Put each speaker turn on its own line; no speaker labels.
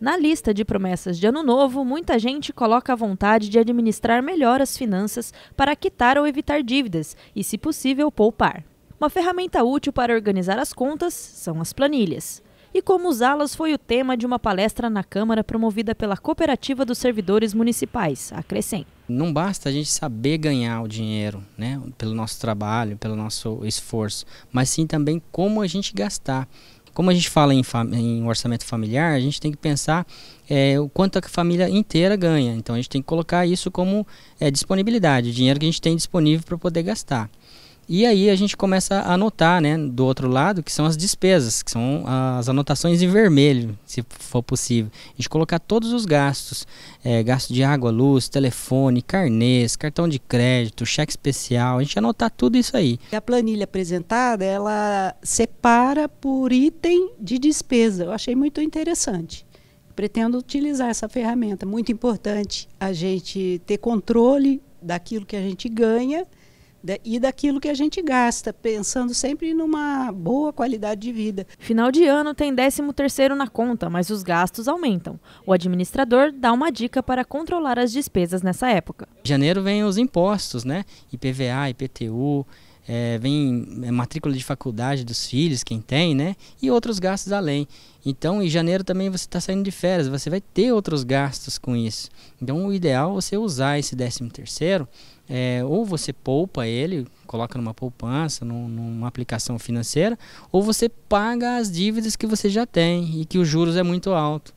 Na lista de promessas de Ano Novo, muita gente coloca a vontade de administrar melhor as finanças para quitar ou evitar dívidas e, se possível, poupar. Uma ferramenta útil para organizar as contas são as planilhas. E como usá-las foi o tema de uma palestra na Câmara promovida pela Cooperativa dos Servidores Municipais, a Crescem.
Não basta a gente saber ganhar o dinheiro, né, pelo nosso trabalho, pelo nosso esforço, mas sim também como a gente gastar como a gente fala em, em, orçamento familiar, a gente tem que pensar é, o quanto a família inteira ganha. Então a gente tem que colocar isso como é, disponibilidade, dinheiro que a gente tem disponível para poder gastar. E aí a gente começa a anotar, né, do outro lado, que são as despesas, que são as anotações em vermelho, se for possível. A gente colocar todos os gastos, é, gasto de água, luz, telefone, carnês, cartão de crédito, cheque especial, a gente anotar tudo isso aí.
A planilha apresentada, ela separa por item de despesa. Eu achei muito interessante pretendo utilizar essa ferramenta. Muito importante a gente ter controle daquilo que a gente ganha e daquilo que a gente gasta, pensando sempre numa boa qualidade
de vida. Final de ano tem 13º na conta, mas os gastos aumentam. O administrador dá uma dica para controlar as despesas nessa época.
Em janeiro vem os impostos, né? IPVA, IPTU, é, vem é, matrícula de faculdade dos filhos, quem tem, né? E outros gastos além. Então, em janeiro também você está saindo de férias, você vai ter outros gastos com isso. Então, o ideal é você usar esse 13 terceiro, é, ou você poupa ele, coloca numa poupança, num, numa aplicação financeira, ou você paga as dívidas que você já tem e que os juros é muito alto.